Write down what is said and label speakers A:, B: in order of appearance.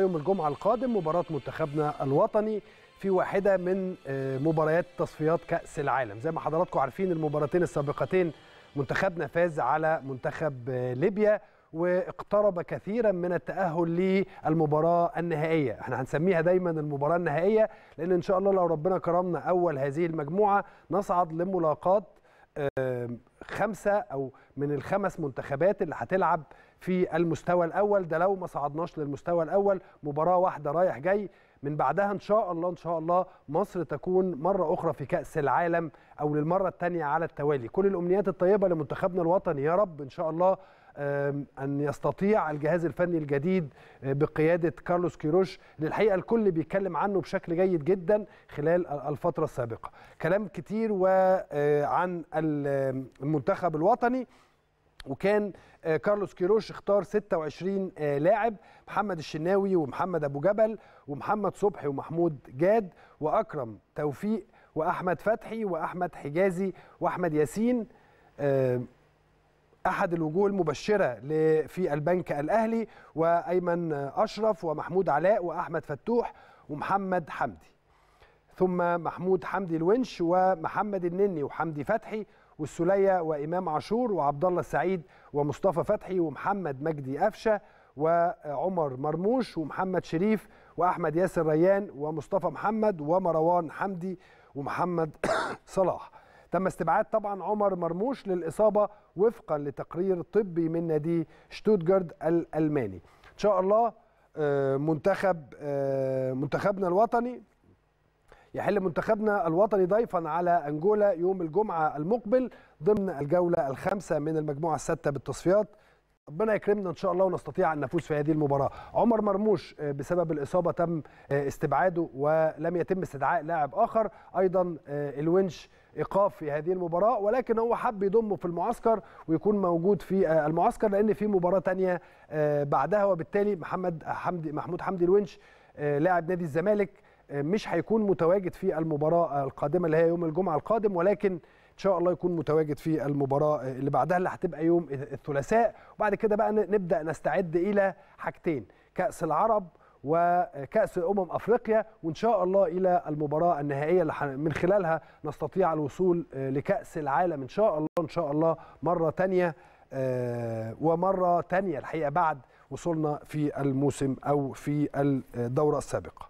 A: يوم الجمعة القادم مباراة منتخبنا الوطني في واحدة من آه، مباريات تصفيات كأس العالم زي ما حضراتكم عارفين المباراتين السابقتين منتخبنا فاز على منتخب آه، ليبيا واقترب كثيرا من التأهل للمباراة النهائية احنا هنسميها دايما المباراة النهائية لأن إن شاء الله لو ربنا كرمنا أول هذه المجموعة نصعد لملاقات خمسه او من الخمس منتخبات اللي هتلعب في المستوى الاول ده لو ما صعدناش للمستوى الاول مباراه واحده رايح جاي من بعدها ان شاء الله ان شاء الله مصر تكون مره اخرى في كاس العالم او للمره الثانيه على التوالي كل الامنيات الطيبه لمنتخبنا الوطني يا رب ان شاء الله ان يستطيع الجهاز الفني الجديد آه، بقياده كارلوس كيروش للحقيقه الكل بيتكلم عنه بشكل جيد جدا خلال الفتره السابقه كلام كتير وعن آه، المنتخب الوطني وكان آه، كارلوس كيروش اختار 26 لاعب محمد الشناوي ومحمد ابو جبل ومحمد صبحي ومحمود جاد واكرم توفيق واحمد فتحي واحمد حجازي واحمد ياسين احد الوجوه المبشره في البنك الاهلي وايمن اشرف ومحمود علاء واحمد فتوح ومحمد حمدي ثم محمود حمدي الونش ومحمد النني وحمدي فتحي والسليه وامام عاشور وعبد الله السعيد ومصطفى فتحي ومحمد مجدي قفشه وعمر مرموش ومحمد شريف واحمد ياسر ريان ومصطفى محمد ومروان حمدي ومحمد صلاح تم استبعاد طبعا عمر مرموش للإصابة وفقا لتقرير طبي من نادي شتوتغارت الألماني إن شاء الله آه، منتخب آه، منتخبنا الوطني يحل منتخبنا الوطني ضيفا على أنجولا يوم الجمعة المقبل ضمن الجولة الخامسة من المجموعة السادسه بالتصفيات ربنا يكرمنا ان شاء الله ونستطيع ان نفوز في هذه المباراه عمر مرموش آه، بسبب الاصابه تم آه، استبعاده ولم يتم استدعاء لاعب اخر ايضا آه، الونش ايقاف في هذه المباراه ولكن هو حب يضمه في المعسكر ويكون موجود في المعسكر لان في مباراه ثانيه بعدها وبالتالي محمد حمدي محمود حمدي الونش لاعب نادي الزمالك مش هيكون متواجد في المباراه القادمه اللي هي يوم الجمعه القادم ولكن ان شاء الله يكون متواجد في المباراه اللي بعدها اللي هتبقى يوم الثلاثاء وبعد كده بقى نبدا نستعد الى حاجتين كاس العرب وكأس أمم أفريقيا وإن شاء الله إلى المباراة النهائية اللي من خلالها نستطيع الوصول لكأس العالم إن شاء الله إن شاء الله مرة ثانيه آه، ومرة ثانيه الحقيقة بعد وصولنا في الموسم أو في الدورة السابقة